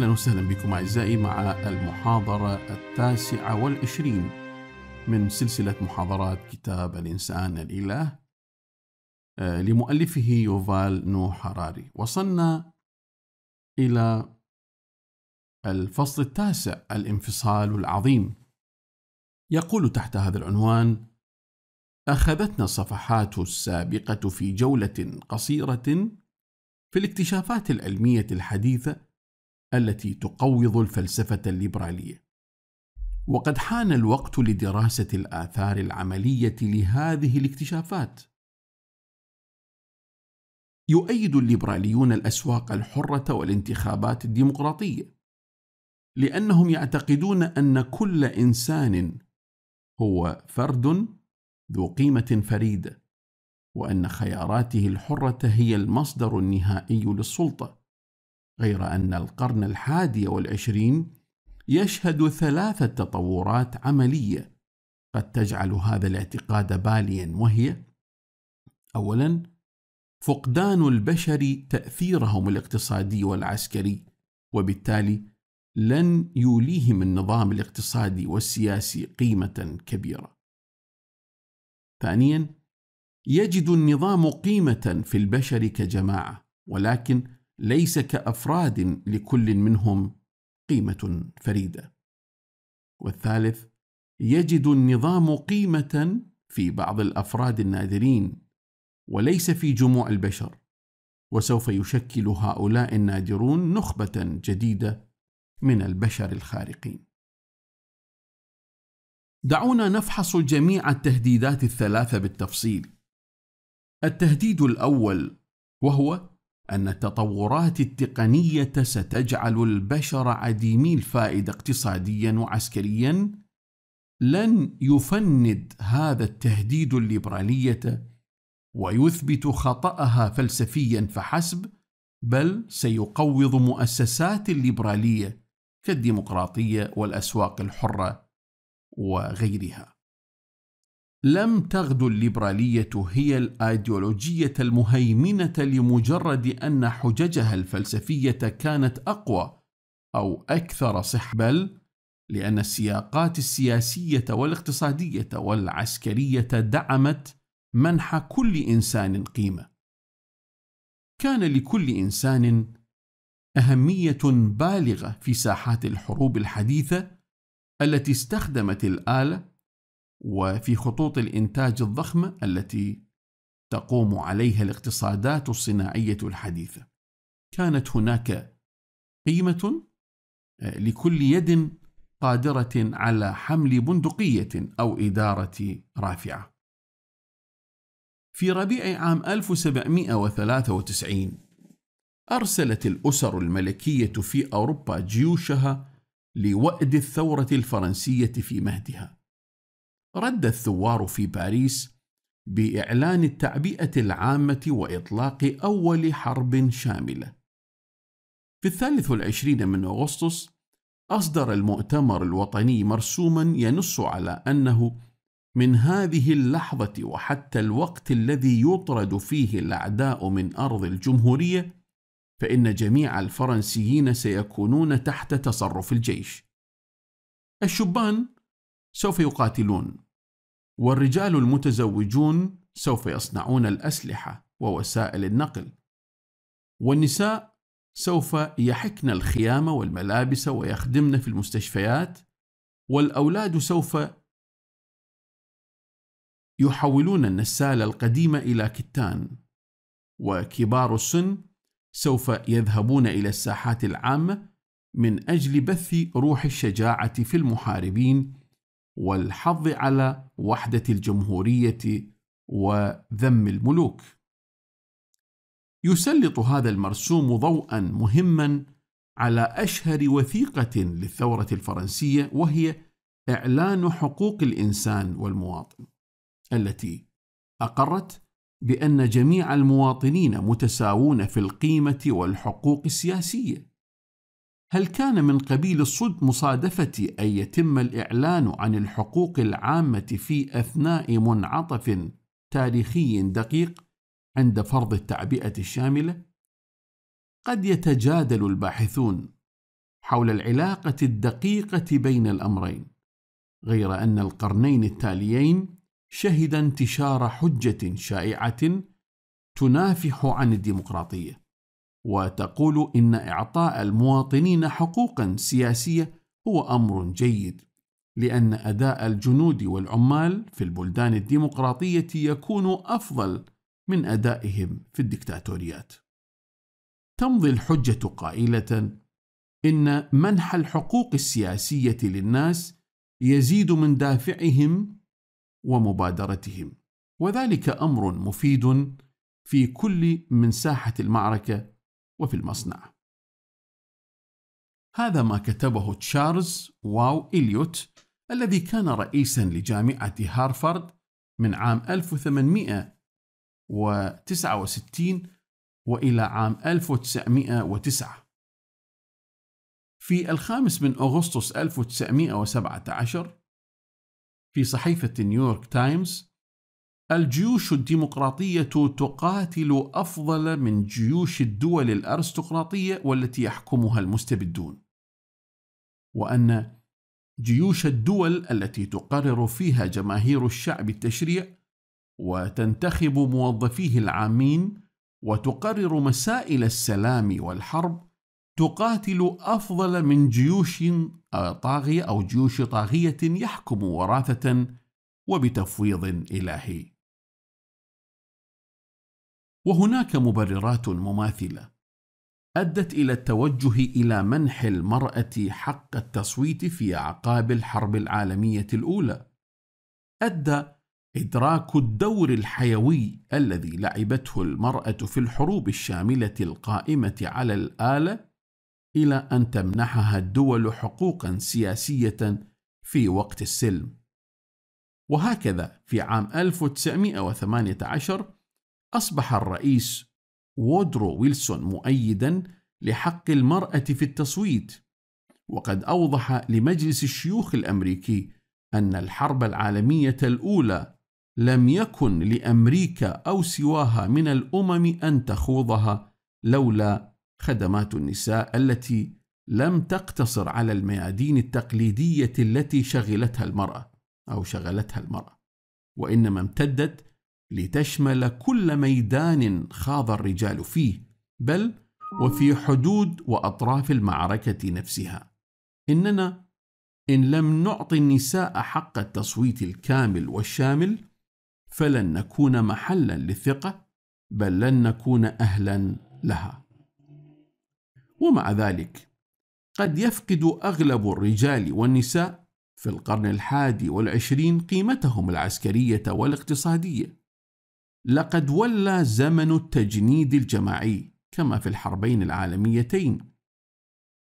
أهلا وسهلا بكم أعزائي مع المحاضرة التاسعة والعشرين من سلسلة محاضرات كتاب الإنسان الإله آه، لمؤلفه يوفال نو حراري وصلنا إلى الفصل التاسع الانفصال العظيم يقول تحت هذا العنوان أخذتنا الصفحات السابقة في جولة قصيرة في الاكتشافات العلمية الحديثة التي تقوض الفلسفة الليبرالية. وقد حان الوقت لدراسة الآثار العملية لهذه الاكتشافات. يؤيد الليبراليون الأسواق الحرة والانتخابات الديمقراطية، لأنهم يعتقدون أن كل إنسان هو فرد ذو قيمة فريدة، وأن خياراته الحرة هي المصدر النهائي للسلطة. غير أن القرن الحادي والعشرين يشهد ثلاثة تطورات عملية قد تجعل هذا الاعتقاد باليا وهي أولا فقدان البشر تأثيرهم الاقتصادي والعسكري وبالتالي لن يوليهم النظام الاقتصادي والسياسي قيمة كبيرة. ثانيا يجد النظام قيمة في البشر كجماعة ولكن ليس كافراد لكل منهم قيمه فريده والثالث يجد النظام قيمه في بعض الافراد النادرين وليس في جموع البشر وسوف يشكل هؤلاء النادرون نخبه جديده من البشر الخارقين دعونا نفحص جميع التهديدات الثلاثه بالتفصيل التهديد الاول وهو أن التطورات التقنية ستجعل البشر عديمي الفائدة اقتصاديا وعسكريا لن يفند هذا التهديد الليبرالية ويثبت خطأها فلسفيا فحسب بل سيقوض مؤسسات الليبرالية كالديمقراطية والأسواق الحرة وغيرها لم تغدو الليبرالية هي الأيديولوجية المهيمنة لمجرد أن حججها الفلسفية كانت أقوى أو أكثر صح بل لأن السياقات السياسية والاقتصادية والعسكرية دعمت منح كل إنسان قيمة. كان لكل إنسان أهمية بالغة في ساحات الحروب الحديثة التي استخدمت الآلة وفي خطوط الإنتاج الضخمة التي تقوم عليها الاقتصادات الصناعية الحديثة. كانت هناك قيمة آه، لكل يد قادرة على حمل بندقية أو إدارة رافعة. في ربيع عام 1793 أرسلت الأسر الملكية في أوروبا جيوشها لوأد الثورة الفرنسية في مهدها. رد الثوار في باريس بإعلان التعبئة العامة وإطلاق أول حرب شاملة. في الثالث والعشرين من أغسطس أصدر المؤتمر الوطني مرسوما ينص على أنه من هذه اللحظة وحتى الوقت الذي يطرد فيه الأعداء من أرض الجمهورية فإن جميع الفرنسيين سيكونون تحت تصرف الجيش. الشبان سوف يقاتلون والرجال المتزوجون سوف يصنعون الأسلحة ووسائل النقل والنساء سوف يحكن الخيام والملابس ويخدمن في المستشفيات والأولاد سوف يحولون النسالة القديمة إلى كتان وكبار السن سوف يذهبون إلى الساحات العامة من أجل بث روح الشجاعة في المحاربين والحظ على وحدة الجمهورية وذم الملوك. يسلط هذا المرسوم ضوءا مهما على أشهر وثيقة للثورة الفرنسية وهي إعلان حقوق الإنسان والمواطن، التي أقرت بأن جميع المواطنين متساوون في القيمة والحقوق السياسية، هل كان من قبيل الصد مصادفة أن يتم الإعلان عن الحقوق العامة في أثناء منعطف تاريخي دقيق عند فرض التعبئة الشاملة؟ قد يتجادل الباحثون حول العلاقة الدقيقة بين الأمرين، غير أن القرنين التاليين شهد انتشار حجة شائعة تنافح عن الديمقراطية، وتقول إن إعطاء المواطنين حقوقا سياسية هو أمر جيد لأن أداء الجنود والعمال في البلدان الديمقراطية يكون أفضل من أدائهم في الدكتاتوريات. تمضي الحجة قائلة: إن منح الحقوق السياسية للناس يزيد من دافعهم ومبادرتهم، وذلك أمر مفيد في كل من ساحة المعركة وفي المصنع هذا ما كتبه تشارلز واو إليوت الذي كان رئيسا لجامعة هارفارد من عام 1869 وإلى عام 1909 في الخامس من أغسطس 1917 في صحيفة نيويورك تايمز الجيوش الديمقراطية تقاتل أفضل من جيوش الدول الأرستقراطية والتي يحكمها المستبدون، وأن جيوش الدول التي تقرر فيها جماهير الشعب التشريع وتنتخب موظفيه العامين وتقرر مسائل السلام والحرب تقاتل أفضل من جيوش آه، طاغية أو جيوش طاغية يحكم وراثة وبتفويض إلهي. وهناك مبررات مماثله ادت الى التوجه الى منح المراه حق التصويت في اعقاب الحرب العالميه الاولى ادى ادراك الدور الحيوي الذي لعبته المراه في الحروب الشامله القائمه على الاله الى ان تمنحها الدول حقوقا سياسيه في وقت السلم وهكذا في عام 1918 أصبح الرئيس وودرو ويلسون مؤيدا لحق المرأة في التصويت، وقد أوضح لمجلس الشيوخ الأمريكي أن الحرب العالمية الأولى لم يكن لأمريكا أو سواها من الأمم أن تخوضها لولا خدمات النساء التي لم تقتصر على الميادين التقليدية التي شغلتها المرأة أو شغلتها المرأة، وإنما امتدت لتشمل كل ميدان خاض الرجال فيه بل وفي حدود واطراف المعركه نفسها اننا ان لم نعطي النساء حق التصويت الكامل والشامل فلن نكون محلا للثقه بل لن نكون اهلا لها ومع ذلك قد يفقد اغلب الرجال والنساء في القرن الحادي والعشرين قيمتهم العسكريه والاقتصاديه لقد ولى زمن التجنيد الجماعي كما في الحربين العالميتين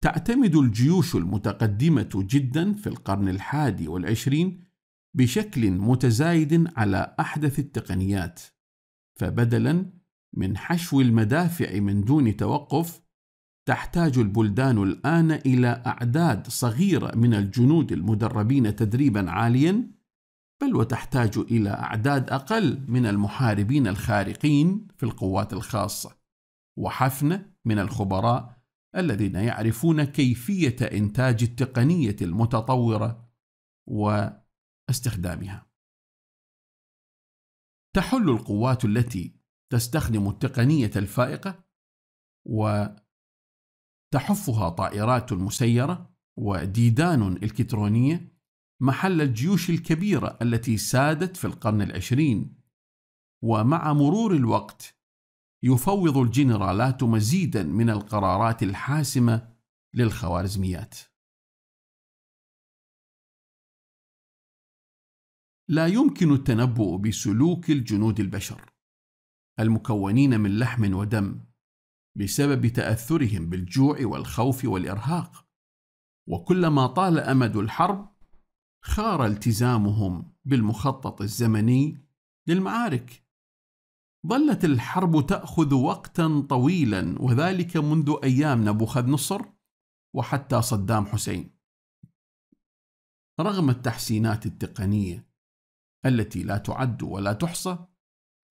تعتمد الجيوش المتقدمة جدا في القرن الحادي والعشرين بشكل متزايد على أحدث التقنيات فبدلا من حشو المدافع من دون توقف تحتاج البلدان الآن إلى أعداد صغيرة من الجنود المدربين تدريبا عاليا بل وتحتاج إلى أعداد أقل من المحاربين الخارقين في القوات الخاصة، وحفنة من الخبراء الذين يعرفون كيفية إنتاج التقنية المتطورة واستخدامها. تحل القوات التي تستخدم التقنية الفائقة وتحفها طائرات مسيرة وديدان إلكترونية محل الجيوش الكبيرة التي سادت في القرن العشرين ومع مرور الوقت يفوض الجنرالات مزيدا من القرارات الحاسمة للخوارزميات لا يمكن التنبؤ بسلوك الجنود البشر المكونين من لحم ودم بسبب تاثرهم بالجوع والخوف والارهاق وكلما طال امد الحرب خار التزامهم بالمخطط الزمني للمعارك ظلت الحرب تاخذ وقتا طويلا وذلك منذ ايام نبوخذ نصر وحتى صدام حسين رغم التحسينات التقنيه التي لا تعد ولا تحصى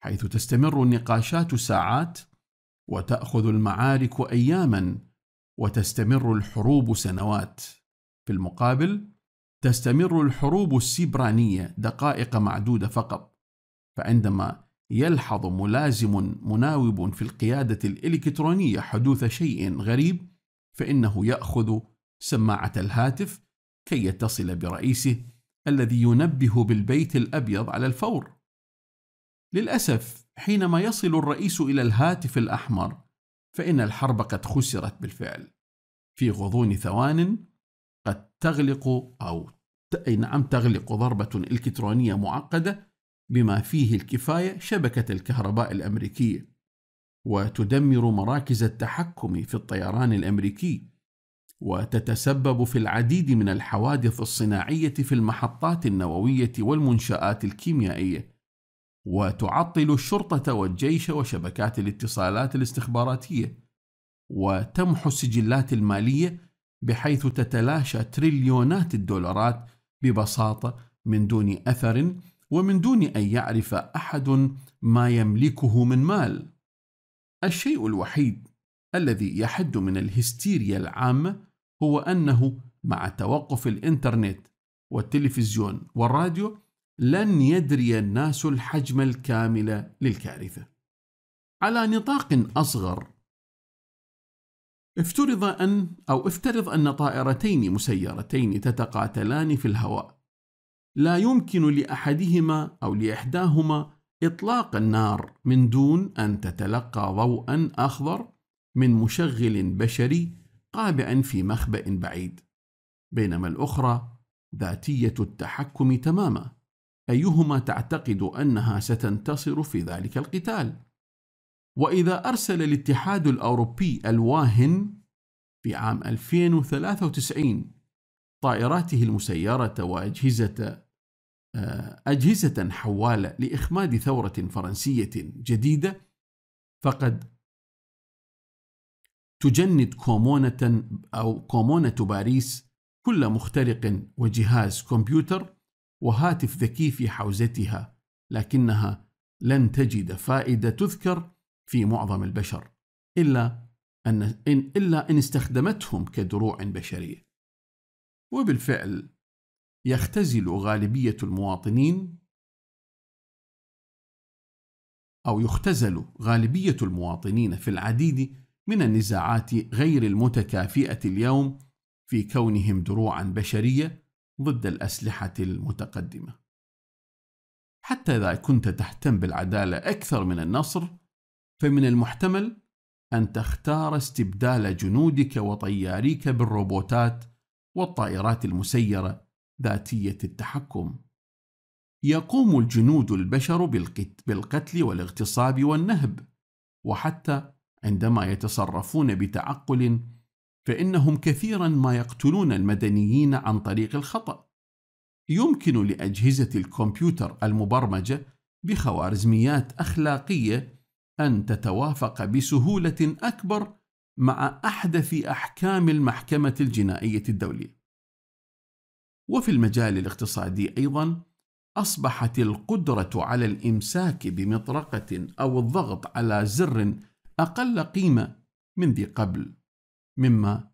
حيث تستمر النقاشات ساعات وتاخذ المعارك اياما وتستمر الحروب سنوات في المقابل تستمر الحروب السبرانية دقائق معدودة فقط، فعندما يلحظ ملازم مناوب في القيادة الإلكترونية حدوث شيء غريب، فإنه يأخذ سماعة الهاتف كي يتصل برئيسه الذي ينبه بالبيت الأبيض على الفور. للأسف حينما يصل الرئيس إلى الهاتف الأحمر، فإن الحرب قد خسرت بالفعل. في غضون ثوانٍ قد تغلق أو أي نعم تغلق ضربة إلكترونية معقدة بما فيه الكفاية شبكة الكهرباء الأمريكية وتدمر مراكز التحكم في الطيران الأمريكي وتتسبب في العديد من الحوادث الصناعية في المحطات النووية والمنشآت الكيميائية وتعطل الشرطة والجيش وشبكات الاتصالات الاستخباراتية وتمحو السجلات المالية بحيث تتلاشى تريليونات الدولارات ببساطة من دون أثر ومن دون أن يعرف أحد ما يملكه من مال. الشيء الوحيد الذي يحد من الهستيريا العامة هو أنه مع توقف الإنترنت والتلفزيون والراديو لن يدري الناس الحجم الكامل للكارثة. على نطاق أصغر افترض أن أو افترض أن طائرتين مسيرتين تتقاتلان في الهواء لا يمكن لأحدهما أو لإحداهما إطلاق النار من دون أن تتلقى ضوءًا أخضر من مشغل بشري قابع في مخبأ بعيد، بينما الأخرى ذاتية التحكم تمامًا، أيهما تعتقد أنها ستنتصر في ذلك القتال؟ وإذا أرسل الاتحاد الأوروبي الواهن في عام 2093 طائراته المسيرة وأجهزة آه، أجهزة حوالة لإخماد ثورة فرنسية جديدة فقد تجند كومونة أو كومونة باريس كل مخترق وجهاز كمبيوتر وهاتف ذكي في حوزتها لكنها لن تجد فائدة تذكر في معظم البشر إلا أن إن إلا إن استخدمتهم كدروع بشرية وبالفعل يختزل غالبية المواطنين أو يختزل غالبية المواطنين في العديد من النزاعات غير المتكافئة اليوم في كونهم دروعا بشرية ضد الأسلحة المتقدمة. حتى إذا كنت تهتم بالعدالة أكثر من النصر، فمن المحتمل أن تختار استبدال جنودك وطياريك بالروبوتات والطائرات المسيرة ذاتية التحكم. يقوم الجنود البشر بالقتل والاغتصاب والنهب، وحتى عندما يتصرفون بتعقل فإنهم كثيرا ما يقتلون المدنيين عن طريق الخطأ. يمكن لأجهزة الكمبيوتر المبرمجة بخوارزميات أخلاقية أن تتوافق بسهولة أكبر مع أحدث أحكام المحكمة الجنائية الدولية. وفي المجال الاقتصادي أيضًا، أصبحت القدرة على الإمساك بمطرقة أو الضغط على زر أقل قيمة من ذي قبل، مما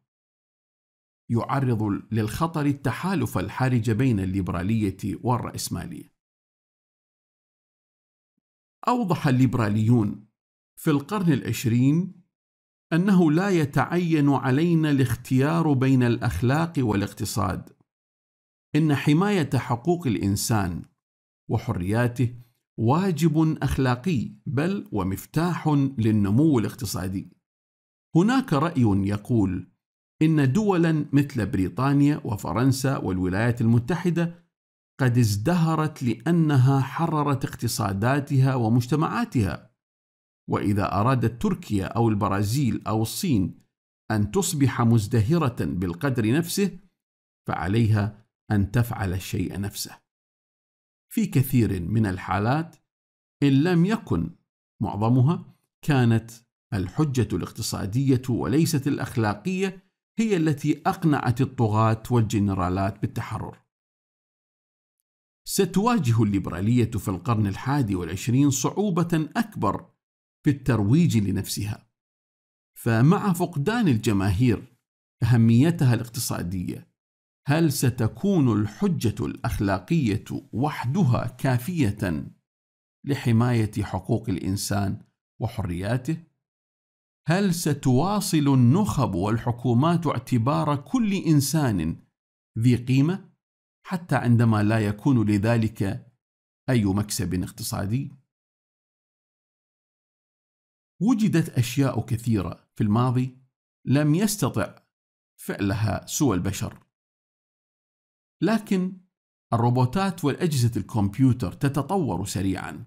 يعرض للخطر التحالف الحرج بين الليبرالية والرأسمالية. أوضح الليبراليون في القرن العشرين انه لا يتعين علينا الاختيار بين الاخلاق والاقتصاد ان حمايه حقوق الانسان وحرياته واجب اخلاقي بل ومفتاح للنمو الاقتصادي هناك راي يقول ان دولا مثل بريطانيا وفرنسا والولايات المتحده قد ازدهرت لانها حررت اقتصاداتها ومجتمعاتها وإذا أرادت تركيا أو البرازيل أو الصين أن تصبح مزدهرة بالقدر نفسه فعليها أن تفعل الشيء نفسه. في كثير من الحالات إن لم يكن معظمها كانت الحجة الاقتصادية وليست الأخلاقية هي التي أقنعت الطغاة والجنرالات بالتحرر. ستواجه الليبرالية في القرن الحادي والعشرين صعوبة أكبر في الترويج لنفسها فمع فقدان الجماهير اهميتها الاقتصاديه هل ستكون الحجه الاخلاقيه وحدها كافيه لحمايه حقوق الانسان وحرياته هل ستواصل النخب والحكومات اعتبار كل انسان ذي قيمه حتى عندما لا يكون لذلك اي مكسب اقتصادي وجدت أشياء كثيرة في الماضي لم يستطع فعلها سوى البشر لكن الروبوتات والأجهزة الكمبيوتر تتطور سريعا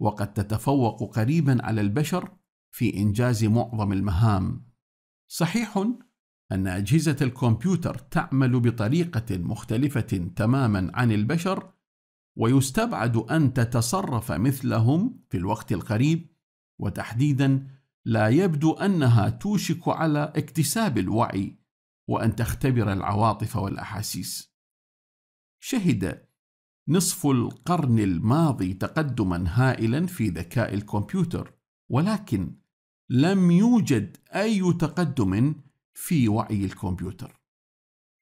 وقد تتفوق قريبا على البشر في إنجاز معظم المهام صحيح أن أجهزة الكمبيوتر تعمل بطريقة مختلفة تماما عن البشر ويستبعد أن تتصرف مثلهم في الوقت القريب وتحديدا لا يبدو انها توشك على اكتساب الوعي وان تختبر العواطف والاحاسيس شهد نصف القرن الماضي تقدما هائلا في ذكاء الكمبيوتر ولكن لم يوجد اي تقدم في وعي الكمبيوتر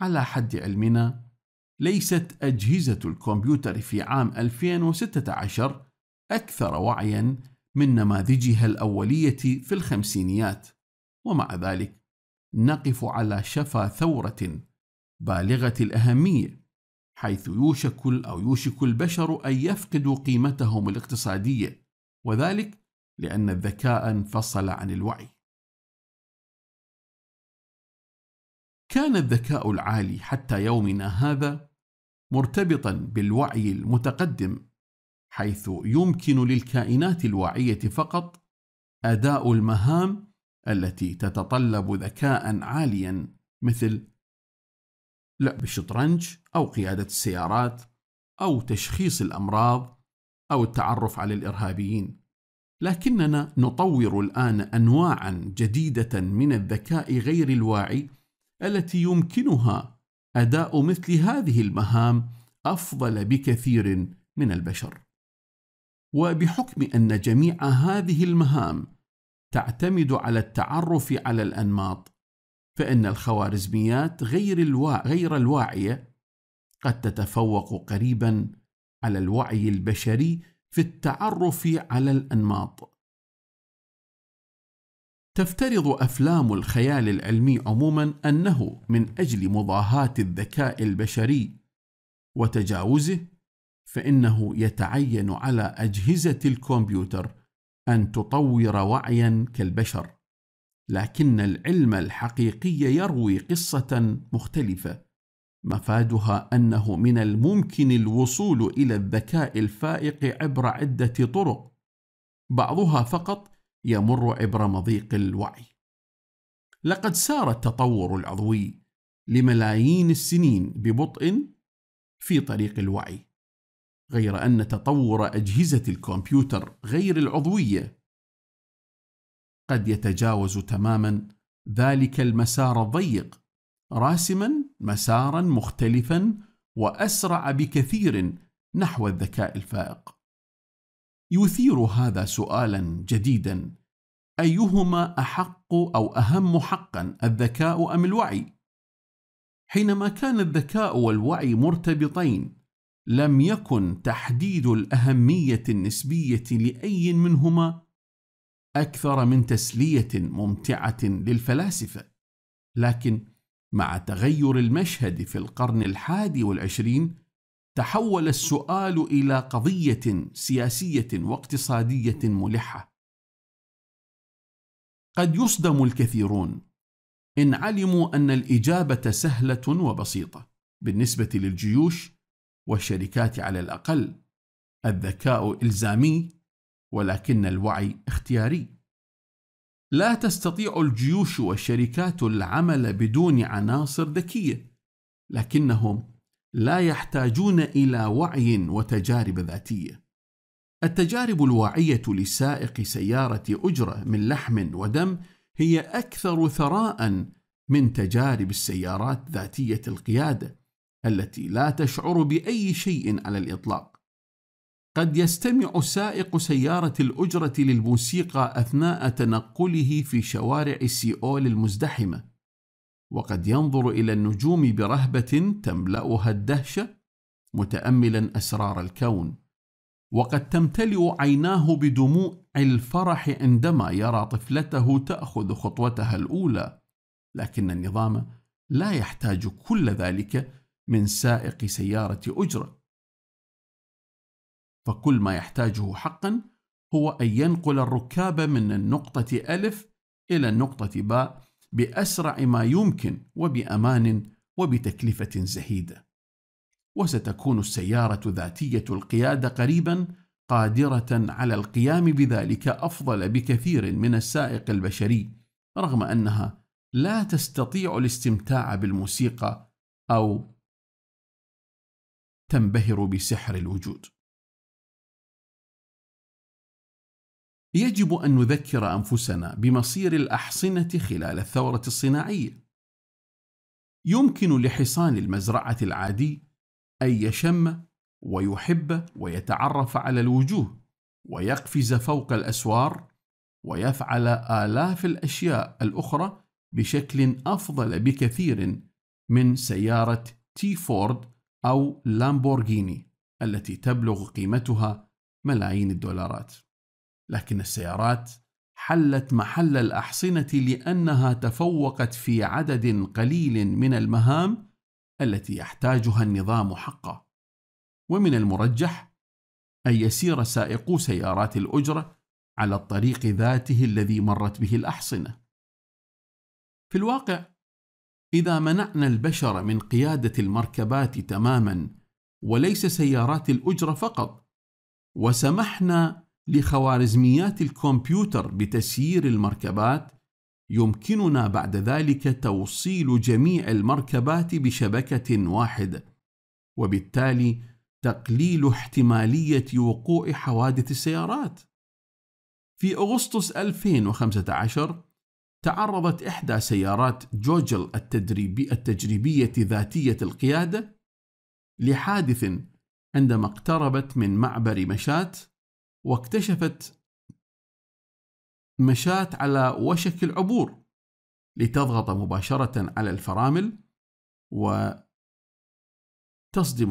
على حد علمنا ليست اجهزه الكمبيوتر في عام 2016 اكثر وعيا من نماذجها الأولية في الخمسينيات ومع ذلك نقف على شفا ثورة بالغة الأهمية حيث يوشك أو يوشك البشر أن يفقدوا قيمتهم الاقتصادية وذلك لأن الذكاء انفصل عن الوعي كان الذكاء العالي حتى يومنا هذا مرتبطا بالوعي المتقدم حيث يمكن للكائنات الواعية فقط أداء المهام التي تتطلب ذكاء عاليا مثل لعب الشطرنج أو قيادة السيارات أو تشخيص الأمراض أو التعرف على الإرهابيين لكننا نطور الآن أنواعا جديدة من الذكاء غير الواعي التي يمكنها أداء مثل هذه المهام أفضل بكثير من البشر وبحكم أن جميع هذه المهام تعتمد على التعرف على الأنماط، فإن الخوارزميات غير, الوا... غير الواعية قد تتفوق قريبا على الوعي البشري في التعرف على الأنماط. تفترض أفلام الخيال العلمي عموما أنه من أجل مضاهاة الذكاء البشري وتجاوزه فإنه يتعين على أجهزة الكمبيوتر أن تطور وعيا كالبشر، لكن العلم الحقيقي يروي قصة مختلفة، مفادها أنه من الممكن الوصول إلى الذكاء الفائق عبر عدة طرق، بعضها فقط يمر عبر مضيق الوعي. لقد سار التطور العضوي لملايين السنين ببطء في طريق الوعي غير أن تطور أجهزة الكمبيوتر غير العضوية قد يتجاوز تماما ذلك المسار الضيق راسما مسارا مختلفا وأسرع بكثير نحو الذكاء الفائق يثير هذا سؤالا جديدا أيهما أحق أو أهم حقا الذكاء أم الوعي؟ حينما كان الذكاء والوعي مرتبطين لم يكن تحديد الأهمية النسبية لأي منهما أكثر من تسلية ممتعة للفلاسفة، لكن مع تغير المشهد في القرن الحادي والعشرين، تحول السؤال إلى قضية سياسية واقتصادية ملحة. قد يصدم الكثيرون إن علموا أن الإجابة سهلة وبسيطة بالنسبة للجيوش والشركات على الأقل الذكاء إلزامي ولكن الوعي اختياري لا تستطيع الجيوش والشركات العمل بدون عناصر ذكيه لكنهم لا يحتاجون الى وعي وتجارب ذاتيه التجارب الواعيه لسائق سياره اجره من لحم ودم هي اكثر ثراء من تجارب السيارات ذاتيه القياده التي لا تشعر باي شيء على الاطلاق قد يستمع سائق سياره الاجره للموسيقى اثناء تنقله في شوارع سيئول المزدحمه وقد ينظر الى النجوم برهبه تملاها الدهشه متاملا اسرار الكون وقد تمتلئ عيناه بدموع الفرح عندما يرى طفلته تاخذ خطوتها الاولى لكن النظام لا يحتاج كل ذلك من سائق سيارة أجرة فكل ما يحتاجه حقا هو أن ينقل الركاب من النقطة ألف إلى النقطة باء بأسرع ما يمكن وبأمان وبتكلفة زهيدة وستكون السيارة ذاتية القيادة قريبا قادرة على القيام بذلك أفضل بكثير من السائق البشري رغم أنها لا تستطيع الاستمتاع بالموسيقى أو تنبهر بسحر الوجود يجب أن نذكر أنفسنا بمصير الأحصنة خلال الثورة الصناعية. يمكن لحصان المزرعة العادي أن يشم ويحب ويتعرف على الوجوه ويقفز فوق الأسوار ويفعل آلاف الأشياء الأخرى بشكل أفضل بكثير من سيارة تي فورد أو لامبورغيني التي تبلغ قيمتها ملايين الدولارات. لكن السيارات حلت محل الأحصنة لأنها تفوقت في عدد قليل من المهام التي يحتاجها النظام حقه. ومن المرجح أن يسير سائقو سيارات الأجرة على الطريق ذاته الذي مرت به الأحصنة. في الواقع إذا منعنا البشر من قيادة المركبات تماما وليس سيارات الأجرة فقط وسمحنا لخوارزميات الكمبيوتر بتسيير المركبات يمكننا بعد ذلك توصيل جميع المركبات بشبكة واحدة وبالتالي تقليل احتمالية وقوع حوادث السيارات في أغسطس 2015 تعرضت إحدى سيارات جوجل التدريبي التجريبية ذاتية القيادة لحادث عندما اقتربت من معبر مشات واكتشفت مشات على وشك العبور لتضغط مباشرة على الفرامل وتصدم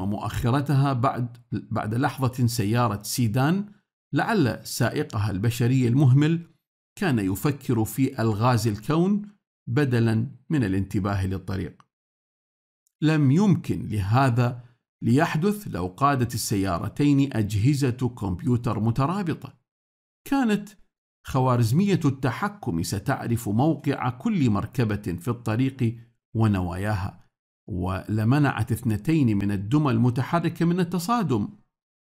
مؤخرتها بعد بعد لحظة سيارة سيدان لعل سائقها البشري المهمل كان يفكر في الغاز الكون بدلا من الانتباه للطريق لم يمكن لهذا ليحدث لو قادت السيارتين أجهزة كمبيوتر مترابطة كانت خوارزمية التحكم ستعرف موقع كل مركبة في الطريق ونواياها ولمنعت اثنتين من الدمى المتحركة من التصادم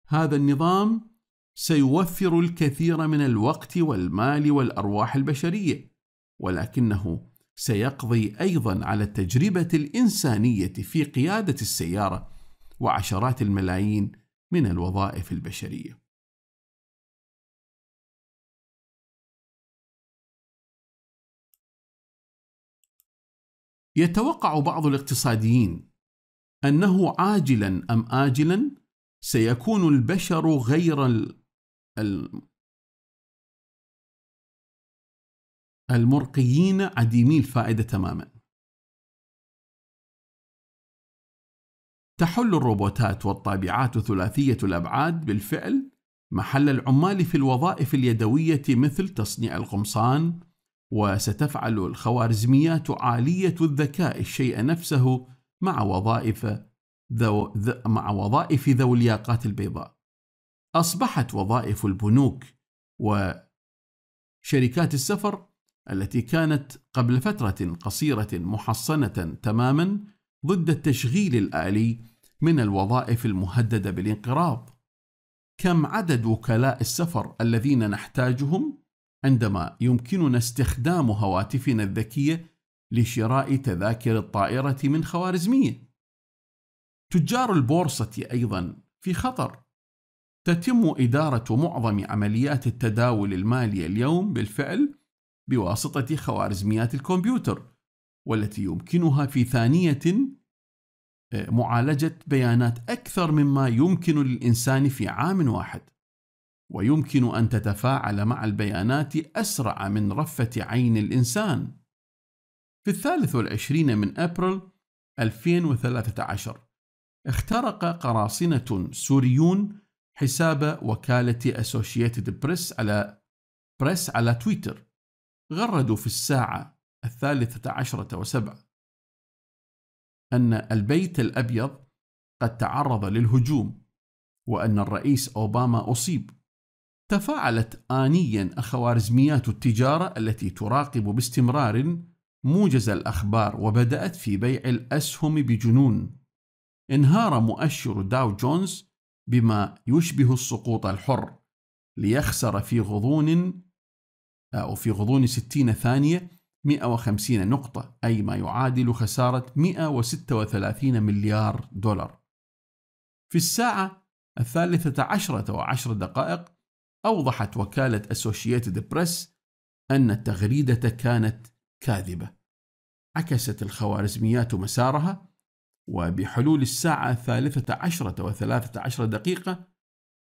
هذا النظام سيوفر الكثير من الوقت والمال والارواح البشريه ولكنه سيقضي ايضا على التجربه الانسانيه في قياده السياره وعشرات الملايين من الوظائف البشريه يتوقع بعض الاقتصاديين انه عاجلا ام اجلا سيكون البشر غير المرقيين عديمي الفائدة تماما تحل الروبوتات والطابعات ثلاثية الأبعاد بالفعل محل العمال في الوظائف اليدوية مثل تصنيع القمصان وستفعل الخوارزميات عالية الذكاء الشيء نفسه مع وظائف ذو مع وظائف ذوي الياقات البيضاء أصبحت وظائف البنوك وشركات السفر التي كانت قبل فترة قصيرة محصنة تماما ضد التشغيل الآلي من الوظائف المهددة بالانقراض. كم عدد وكلاء السفر الذين نحتاجهم عندما يمكننا استخدام هواتفنا الذكية لشراء تذاكر الطائرة من خوارزمية؟ تجار البورصة أيضا في خطر تتم إدارة معظم عمليات التداول المالي اليوم بالفعل بواسطة خوارزميات الكمبيوتر والتي يمكنها في ثانية آه، معالجة بيانات أكثر مما يمكن للإنسان في عام واحد ويمكن أن تتفاعل مع البيانات أسرع من رفة عين الإنسان في الثالث والعشرين من أبريل 2013 اخترق قراصنة سوريون حساب وكالة أسوشيتد بريس على بريس على تويتر غردوا في الساعة الثالثة عشرة وسبعة أن البيت الأبيض قد تعرض للهجوم وأن الرئيس أوباما أصيب تفاعلت آنيا خوارزميات التجارة التي تراقب باستمرار موجز الأخبار وبدأت في بيع الأسهم بجنون انهار مؤشر داو جونز بما يشبه السقوط الحر ليخسر في غضون أو آه، في غضون 60 ثانية 150 نقطة أي ما يعادل خسارة 136 مليار دولار في الساعة الثالثة عشرة وعشر دقائق أوضحت وكالة أسوشيتد بريس أن التغريدة كانت كاذبة عكست الخوارزميات مسارها وبحلول الساعة الثالثة عشرة وثلاثة عشر دقيقة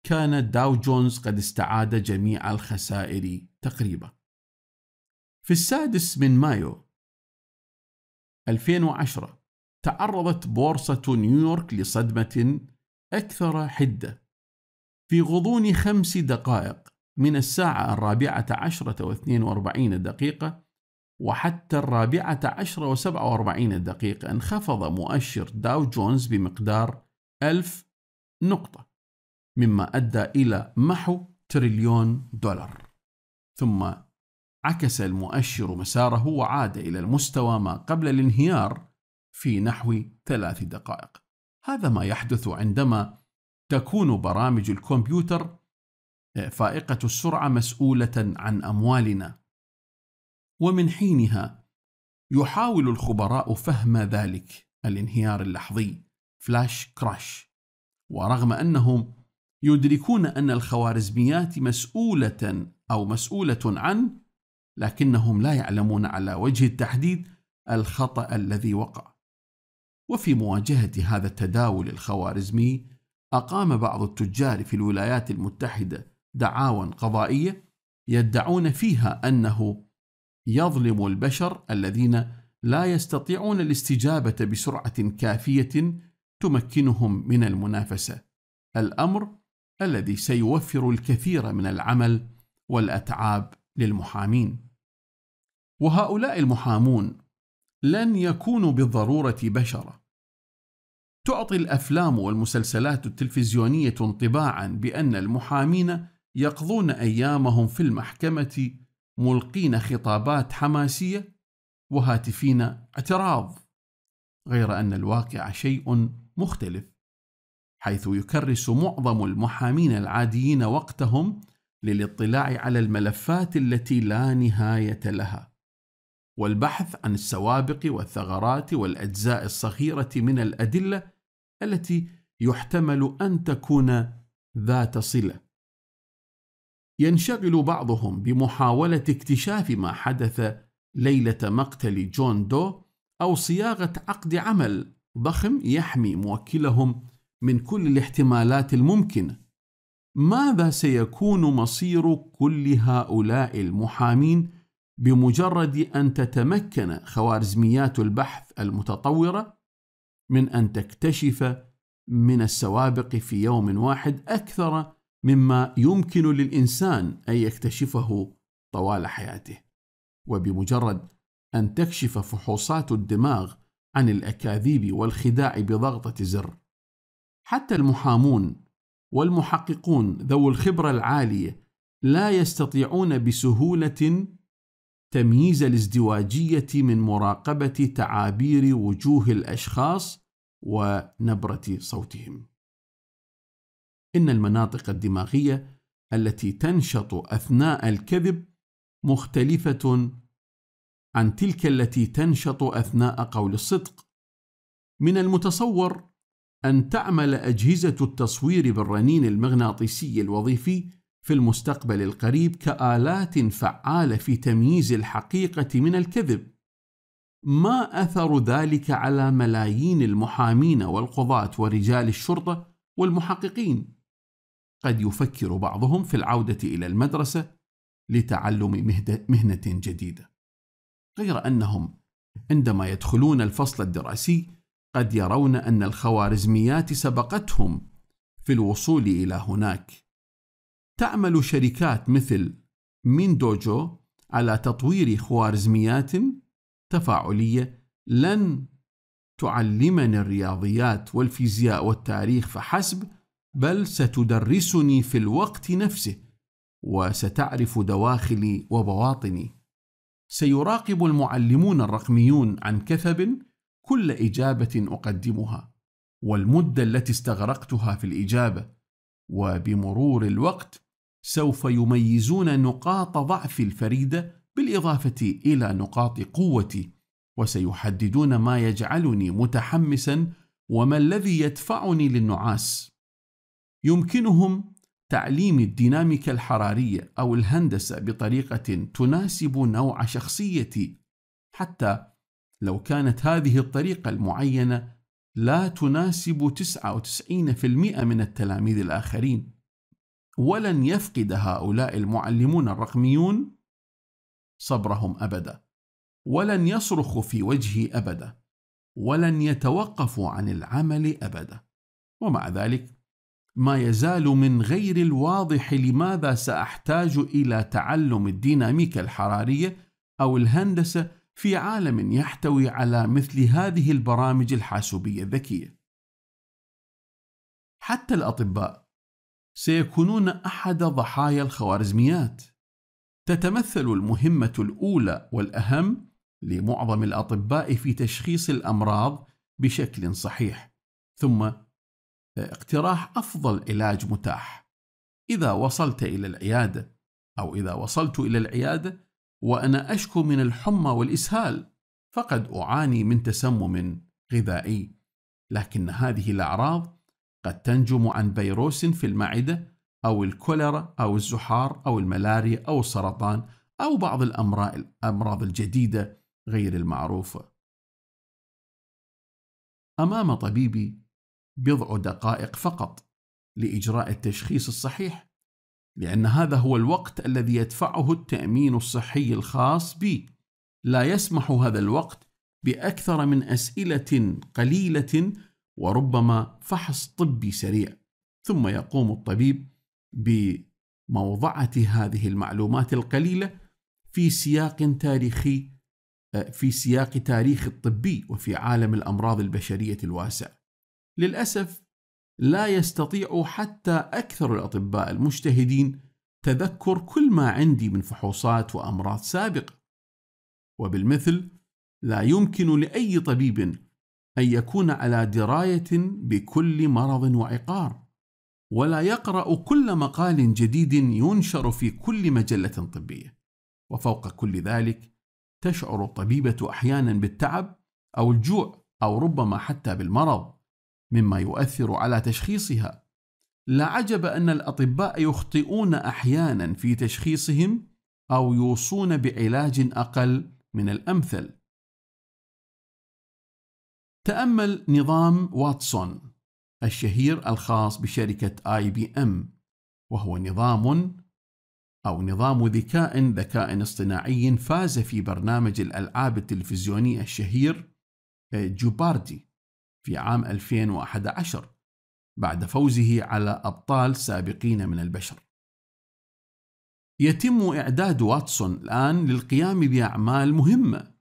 كان داو جونز قد استعاد جميع الخسائر تقريبا في السادس من مايو 2010 تعرضت بورصة نيويورك لصدمة أكثر حدة في غضون خمس دقائق من الساعة الرابعة عشرة واثنين واربعين دقيقة وحتى الرابعة عشر وسبعة وأربعين دقيقة انخفض مؤشر داو جونز بمقدار ألف نقطة مما أدى إلى محو تريليون دولار ثم عكس المؤشر مساره وعاد إلى المستوى ما قبل الانهيار في نحو ثلاث دقائق هذا ما يحدث عندما تكون برامج الكمبيوتر آه، فائقة السرعة مسؤولة عن أموالنا ومن حينها يحاول الخبراء فهم ذلك الانهيار اللحظي فلاش كراش ورغم أنهم يدركون أن الخوارزميات مسؤولة أو مسؤولة عن لكنهم لا يعلمون على وجه التحديد الخطأ الذي وقع وفي مواجهة هذا التداول الخوارزمي أقام بعض التجار في الولايات المتحدة دعاوى قضائية يدعون فيها أنه يظلم البشر الذين لا يستطيعون الاستجابه بسرعه كافيه تمكنهم من المنافسه الامر الذي سيوفر الكثير من العمل والاتعاب للمحامين وهؤلاء المحامون لن يكونوا بالضروره بشره تعطي الافلام والمسلسلات التلفزيونيه انطباعا بان المحامين يقضون ايامهم في المحكمه ملقين خطابات حماسية وهاتفين اعتراض غير أن الواقع شيء مختلف حيث يكرس معظم المحامين العاديين وقتهم للاطلاع على الملفات التي لا نهاية لها والبحث عن السوابق والثغرات والأجزاء الصغيرة من الأدلة التي يحتمل أن تكون ذات صلة ينشغل بعضهم بمحاولة اكتشاف ما حدث ليلة مقتل جون دو أو صياغة عقد عمل ضخم يحمي موكلهم من كل الاحتمالات الممكنة. ماذا سيكون مصير كل هؤلاء المحامين بمجرد أن تتمكن خوارزميات البحث المتطورة من أن تكتشف من السوابق في يوم واحد أكثر مما يمكن للانسان ان يكتشفه طوال حياته وبمجرد ان تكشف فحوصات الدماغ عن الاكاذيب والخداع بضغطه زر حتى المحامون والمحققون ذوو الخبره العاليه لا يستطيعون بسهوله تمييز الازدواجيه من مراقبه تعابير وجوه الاشخاص ونبره صوتهم إن المناطق الدماغية التي تنشط أثناء الكذب مختلفة عن تلك التي تنشط أثناء قول الصدق. من المتصور أن تعمل أجهزة التصوير بالرنين المغناطيسي الوظيفي في المستقبل القريب كآلات فعالة في تمييز الحقيقة من الكذب. ما أثر ذلك على ملايين المحامين والقضاة ورجال الشرطة والمحققين؟ قد يفكر بعضهم في العودة إلى المدرسة لتعلم مهنة جديدة غير أنهم عندما يدخلون الفصل الدراسي قد يرون أن الخوارزميات سبقتهم في الوصول إلى هناك تعمل شركات مثل ميندوجو على تطوير خوارزميات تفاعلية لن تعلمني الرياضيات والفيزياء والتاريخ فحسب بل ستدرسني في الوقت نفسه وستعرف دواخلي وبواطني سيراقب المعلمون الرقميون عن كثب كل اجابه اقدمها والمده التي استغرقتها في الاجابه وبمرور الوقت سوف يميزون نقاط ضعفي الفريده بالاضافه الى نقاط قوتي وسيحددون ما يجعلني متحمسا وما الذي يدفعني للنعاس يمكنهم تعليم الديناميكا الحرارية أو الهندسة بطريقة تناسب نوع شخصيتي حتى لو كانت هذه الطريقة المعينة لا تناسب 99% من التلاميذ الآخرين ولن يفقد هؤلاء المعلمون الرقميون صبرهم أبدا ولن يصرخوا في وجهي أبدا ولن يتوقفوا عن العمل أبدا ومع ذلك ما يزال من غير الواضح لماذا ساحتاج الى تعلم الديناميكا الحراريه او الهندسه في عالم يحتوي على مثل هذه البرامج الحاسوبيه الذكيه حتى الاطباء سيكونون احد ضحايا الخوارزميات تتمثل المهمه الاولى والاهم لمعظم الاطباء في تشخيص الامراض بشكل صحيح ثم اقتراح أفضل علاج متاح إذا وصلت إلى العيادة أو إذا وصلت إلى العيادة وأنا أشكو من الحمى والإسهال فقد أعاني من تسمم غذائي لكن هذه الأعراض قد تنجم عن فيروس في المعدة أو الكوليرا أو الزحار أو الملاريا أو السرطان أو بعض الأمراض الجديدة غير المعروفة. أمام طبيبي بضع دقائق فقط لإجراء التشخيص الصحيح لأن هذا هو الوقت الذي يدفعه التأمين الصحي الخاص بي لا يسمح هذا الوقت بأكثر من أسئلة قليلة وربما فحص طبي سريع ثم يقوم الطبيب بموضعة هذه المعلومات القليلة في سياق تاريخي آه، في سياق تاريخ الطبي وفي عالم الأمراض البشرية الواسع للأسف لا يستطيع حتى أكثر الأطباء المجتهدين تذكر كل ما عندي من فحوصات وأمراض سابقة وبالمثل لا يمكن لأي طبيب أن يكون على دراية بكل مرض وعقار ولا يقرأ كل مقال جديد ينشر في كل مجلة طبية وفوق كل ذلك تشعر الطبيبة أحيانا بالتعب أو الجوع أو ربما حتى بالمرض مما يؤثر على تشخيصها لا عجب ان الاطباء يخطئون احيانا في تشخيصهم او يوصون بعلاج اقل من الامثل تامل نظام واتسون الشهير الخاص بشركه اي بي ام وهو نظام او نظام ذكاء ذكاء اصطناعي فاز في برنامج الالعاب التلفزيوني الشهير آه، جوباردي في عام 2011 بعد فوزه على أبطال سابقين من البشر. يتم إعداد واتسون الآن للقيام بأعمال مهمة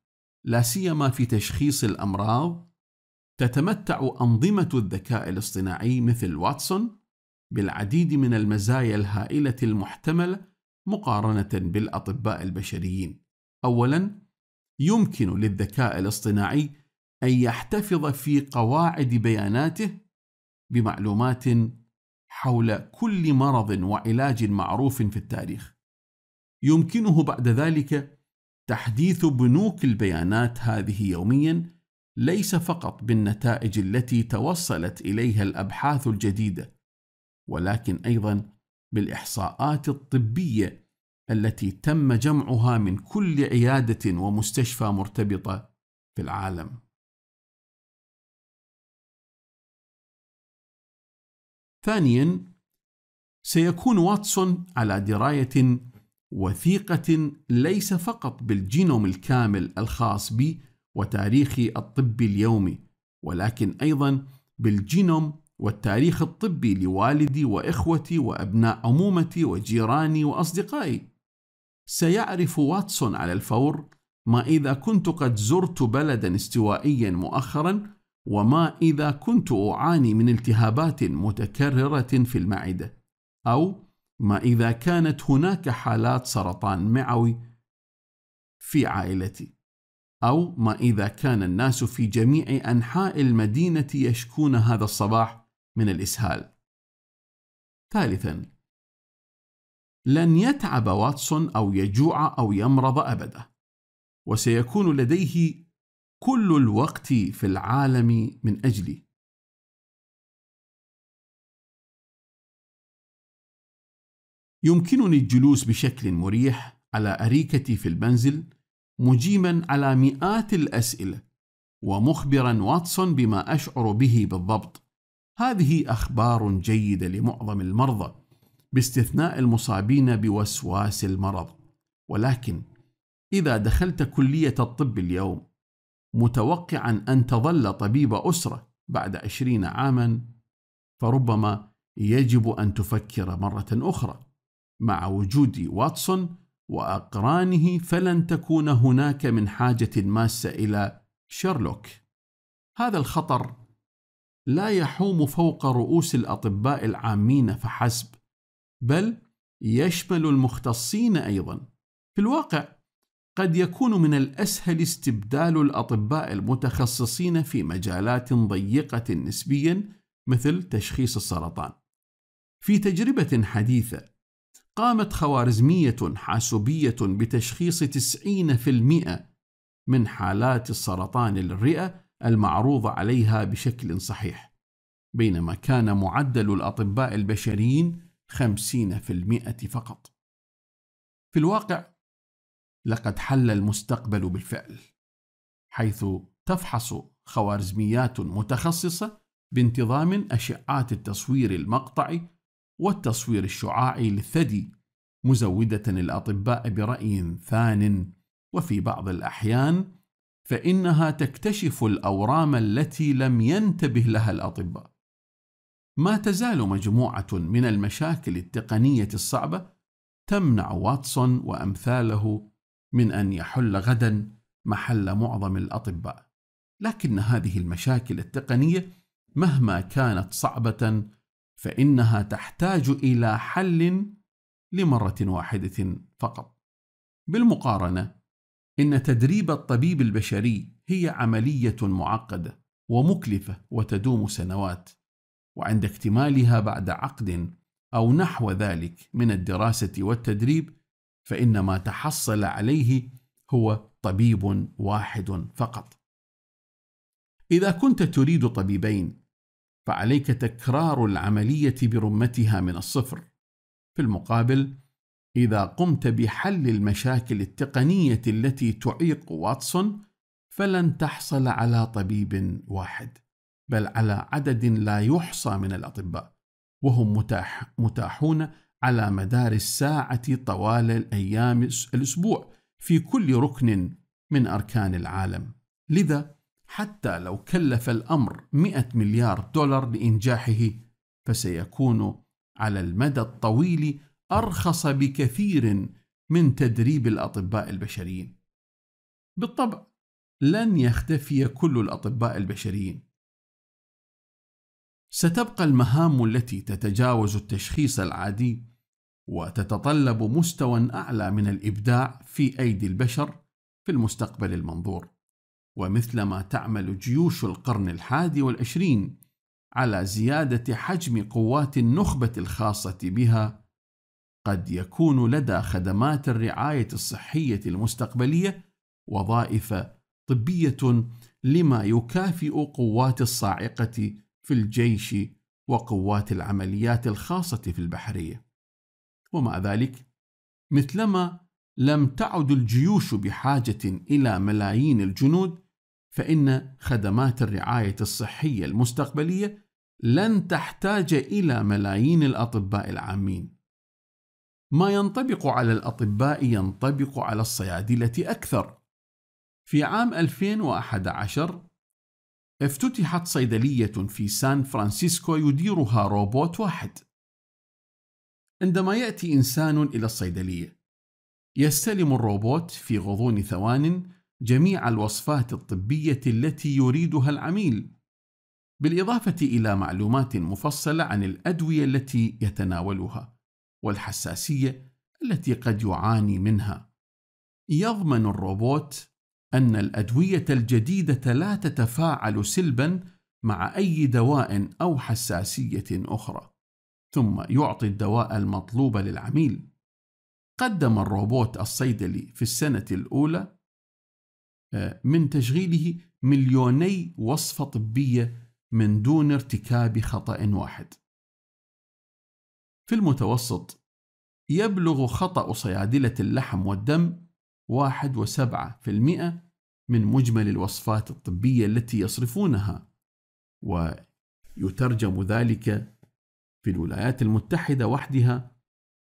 لا سيما في تشخيص الأمراض تتمتع أنظمة الذكاء الاصطناعي مثل واتسون بالعديد من المزايا الهائلة المحتملة مقارنة بالأطباء البشريين. أولاً يمكن للذكاء الاصطناعي أن يحتفظ في قواعد بياناته بمعلومات حول كل مرض وعلاج معروف في التاريخ. يمكنه بعد ذلك تحديث بنوك البيانات هذه يوميا ليس فقط بالنتائج التي توصلت اليها الابحاث الجديده ولكن ايضا بالاحصاءات الطبيه التي تم جمعها من كل عياده ومستشفى مرتبطه في العالم ثانيا سيكون واتسون على دراية وثيقة ليس فقط بالجينوم الكامل الخاص بي وتاريخ الطب اليومي ولكن أيضا بالجينوم والتاريخ الطبي لوالدي وإخوتي وأبناء عمومتي وجيراني وأصدقائي سيعرف واتسون على الفور ما إذا كنت قد زرت بلدا استوائيا مؤخرا وما إذا كنت أعاني من التهابات متكررة في المعدة أو ما إذا كانت هناك حالات سرطان معوي في عائلتي أو ما إذا كان الناس في جميع أنحاء المدينة يشكون هذا الصباح من الإسهال. ثالثاً، لن يتعب واتسون أو يجوع أو يمرض أبداً، وسيكون لديه كل الوقت في العالم من أجلي يمكنني الجلوس بشكل مريح على أريكتي في المنزل مجيبا على مئات الأسئلة ومخبرا واتسون بما أشعر به بالضبط هذه أخبار جيدة لمعظم المرضى باستثناء المصابين بوسواس المرض ولكن إذا دخلت كلية الطب اليوم متوقعا أن تظل طبيب أسرة بعد عشرين عاما فربما يجب أن تفكر مرة أخرى مع وجود واتسون وأقرانه فلن تكون هناك من حاجة ماسة إلى شيرلوك هذا الخطر لا يحوم فوق رؤوس الأطباء العامين فحسب بل يشمل المختصين أيضا في الواقع قد يكون من الأسهل استبدال الأطباء المتخصصين في مجالات ضيقة نسبيا مثل تشخيص السرطان. في تجربة حديثة، قامت خوارزمية حاسوبية بتشخيص 90% من حالات السرطان الرئة المعروضة عليها بشكل صحيح، بينما كان معدل الأطباء البشريين 50% فقط. في الواقع لقد حل المستقبل بالفعل حيث تفحص خوارزميات متخصصة بانتظام أشعات التصوير المقطعي والتصوير الشعاعي للثدي مزودة الأطباء برأي ثان وفي بعض الأحيان فإنها تكتشف الأورام التي لم ينتبه لها الأطباء ما تزال مجموعة من المشاكل التقنية الصعبة تمنع واتسون وأمثاله من ان يحل غدا محل معظم الاطباء لكن هذه المشاكل التقنيه مهما كانت صعبه فانها تحتاج الى حل لمره واحده فقط بالمقارنه ان تدريب الطبيب البشري هي عمليه معقده ومكلفه وتدوم سنوات وعند اكتمالها بعد عقد او نحو ذلك من الدراسه والتدريب فإن ما تحصل عليه هو طبيب واحد فقط. إذا كنت تريد طبيبين، فعليك تكرار العملية برمتها من الصفر. في المقابل، إذا قمت بحل المشاكل التقنية التي تعيق واتسون، فلن تحصل على طبيب واحد، بل على عدد لا يحصى من الأطباء، وهم متاح متاحون على مدار الساعة طوال الأيام الأسبوع في كل ركن من أركان العالم لذا حتى لو كلف الأمر 100 مليار دولار لإنجاحه فسيكون على المدى الطويل أرخص بكثير من تدريب الأطباء البشريين بالطبع لن يختفي كل الأطباء البشريين ستبقى المهام التي تتجاوز التشخيص العادي وتتطلب مستوى اعلى من الابداع في ايدي البشر في المستقبل المنظور ومثلما تعمل جيوش القرن الحادي والعشرين على زياده حجم قوات النخبه الخاصه بها قد يكون لدى خدمات الرعايه الصحيه المستقبليه وظائف طبيه لما يكافئ قوات الصاعقه في الجيش وقوات العمليات الخاصة في البحرية ومع ذلك مثلما لم تعد الجيوش بحاجة إلى ملايين الجنود فإن خدمات الرعاية الصحية المستقبلية لن تحتاج إلى ملايين الأطباء العامين ما ينطبق على الأطباء ينطبق على الصيادلة أكثر. في عام 2011 افتتحت صيدلية في سان فرانسيسكو يديرها روبوت واحد. عندما يأتي إنسان إلى الصيدلية، يستلم الروبوت في غضون ثوان جميع الوصفات الطبية التي يريدها العميل، بالإضافة إلى معلومات مفصلة عن الأدوية التي يتناولها، والحساسية التي قد يعاني منها. يضمن الروبوت أن الأدوية الجديدة لا تتفاعل سلبًا مع أي دواء أو حساسية أخرى، ثم يعطي الدواء المطلوب للعميل. قدم الروبوت الصيدلي في السنة الأولى آه، من تشغيله مليوني وصفة طبية من دون ارتكاب خطأ واحد. في المتوسط يبلغ خطأ صيادلة اللحم والدم 1.7% من مجمل الوصفات الطبية التي يصرفونها ويترجم ذلك في الولايات المتحدة وحدها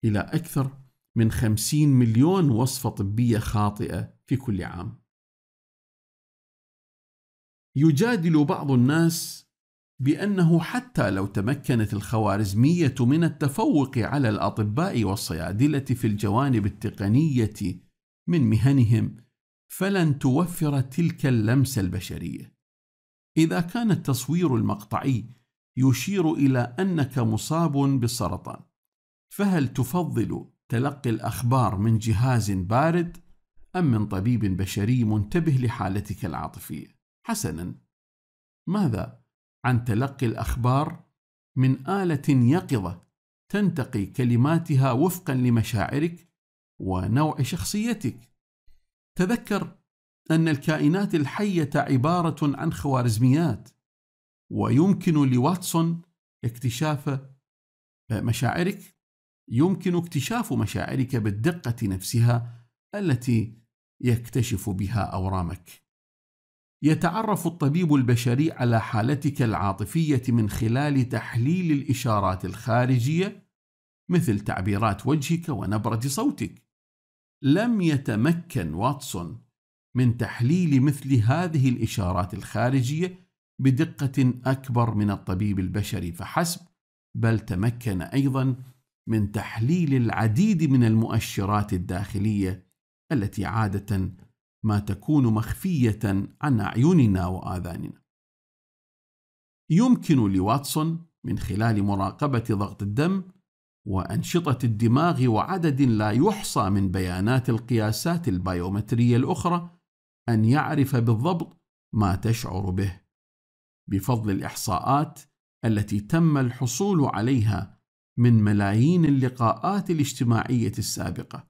إلى أكثر من 50 مليون وصفة طبية خاطئة في كل عام. يجادل بعض الناس بأنه حتى لو تمكنت الخوارزمية من التفوق على الأطباء والصيادلة في الجوانب التقنية من مهنهم فلن توفر تلك اللمسه البشريه اذا كان التصوير المقطعي يشير الى انك مصاب بالسرطان فهل تفضل تلقي الاخبار من جهاز بارد ام من طبيب بشري منتبه لحالتك العاطفيه حسنا ماذا عن تلقي الاخبار من اله يقظه تنتقي كلماتها وفقا لمشاعرك ونوع شخصيتك تذكر ان الكائنات الحيه عباره عن خوارزميات ويمكن لواتسون اكتشاف مشاعرك يمكن اكتشاف مشاعرك بالدقه نفسها التي يكتشف بها اورامك يتعرف الطبيب البشري على حالتك العاطفيه من خلال تحليل الاشارات الخارجيه مثل تعبيرات وجهك ونبره صوتك لم يتمكن واتسون من تحليل مثل هذه الإشارات الخارجية بدقة أكبر من الطبيب البشري فحسب بل تمكن أيضا من تحليل العديد من المؤشرات الداخلية التي عادة ما تكون مخفية عن أعيننا وآذاننا. يمكن لواتسون من خلال مراقبة ضغط الدم وأنشطة الدماغ وعدد لا يحصى من بيانات القياسات البيومترية الأخرى أن يعرف بالضبط ما تشعر به بفضل الإحصاءات التي تم الحصول عليها من ملايين اللقاءات الاجتماعية السابقة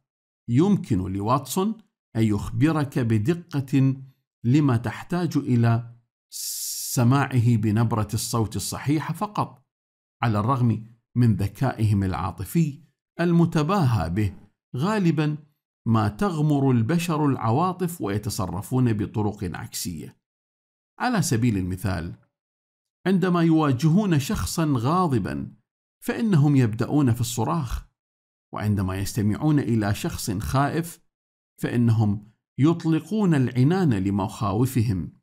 يمكن لواتسون أن يخبرك بدقة لما تحتاج إلى سماعه بنبرة الصوت الصحيحة فقط على الرغم من ذكائهم العاطفي المتباهى به غالبا ما تغمر البشر العواطف ويتصرفون بطرق عكسيه على سبيل المثال عندما يواجهون شخصا غاضبا فانهم يبداون في الصراخ وعندما يستمعون الى شخص خائف فانهم يطلقون العنان لمخاوفهم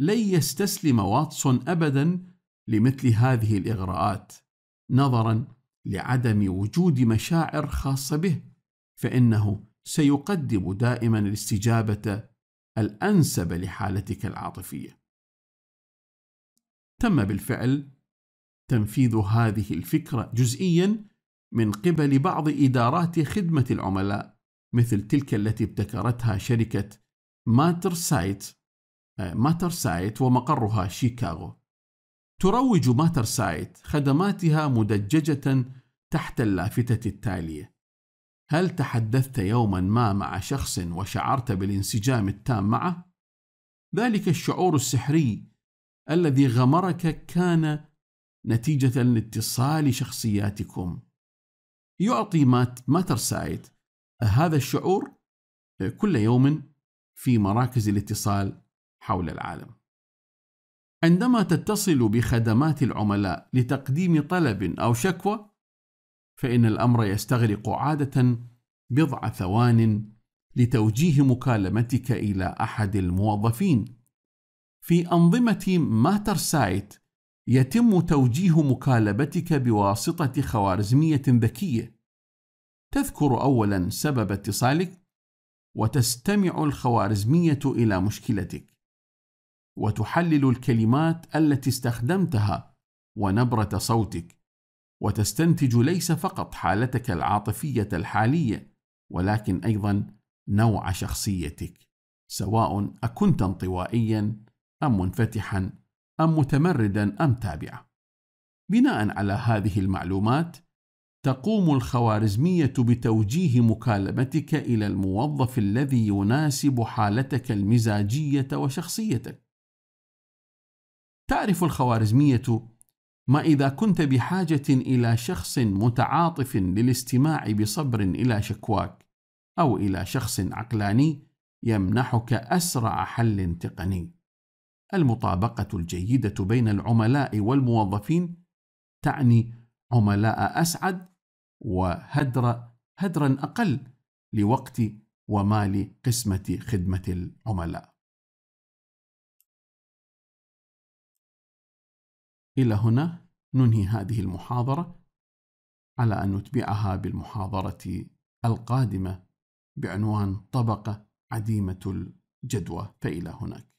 لن يستسلم واتسون ابدا لمثل هذه الاغراءات نظرا لعدم وجود مشاعر خاصه به فانه سيقدم دائما الاستجابه الانسب لحالتك العاطفيه تم بالفعل تنفيذ هذه الفكره جزئيا من قبل بعض ادارات خدمه العملاء مثل تلك التي ابتكرتها شركه ماتر سايت آه، ماتر سايت ومقرها شيكاغو تروج ماتر سايت خدماتها مدججة تحت اللافتة التالية: هل تحدثت يوما ما مع شخص وشعرت بالانسجام التام معه؟ ذلك الشعور السحري الذي غمرك كان نتيجة لاتصال شخصياتكم. يعطي مات ماتر سايت هذا الشعور كل يوم في مراكز الاتصال حول العالم. عندما تتصل بخدمات العملاء لتقديم طلب أو شكوى، فإن الأمر يستغرق عادة بضع ثوان لتوجيه مكالمتك إلى أحد الموظفين. في أنظمة ماتر سايت يتم توجيه مكالمتك بواسطة خوارزمية ذكية. تذكر أولاً سبب اتصالك، وتستمع الخوارزمية إلى مشكلتك. وتحلل الكلمات التي استخدمتها ونبره صوتك وتستنتج ليس فقط حالتك العاطفيه الحاليه ولكن ايضا نوع شخصيتك سواء اكنت انطوائيا ام منفتحا ام متمردا ام تابعا بناء على هذه المعلومات تقوم الخوارزميه بتوجيه مكالمتك الى الموظف الذي يناسب حالتك المزاجيه وشخصيتك تعرف الخوارزمية ما إذا كنت بحاجة إلى شخص متعاطف للاستماع بصبر إلى شكواك أو إلى شخص عقلاني يمنحك أسرع حل تقني. المطابقة الجيدة بين العملاء والموظفين تعني عملاء أسعد وهدر هدرا أقل لوقت ومال قسمة خدمة العملاء. إلى هنا ننهي هذه المحاضرة على أن نتبعها بالمحاضرة القادمة بعنوان طبقة عديمة الجدوى فإلى هناك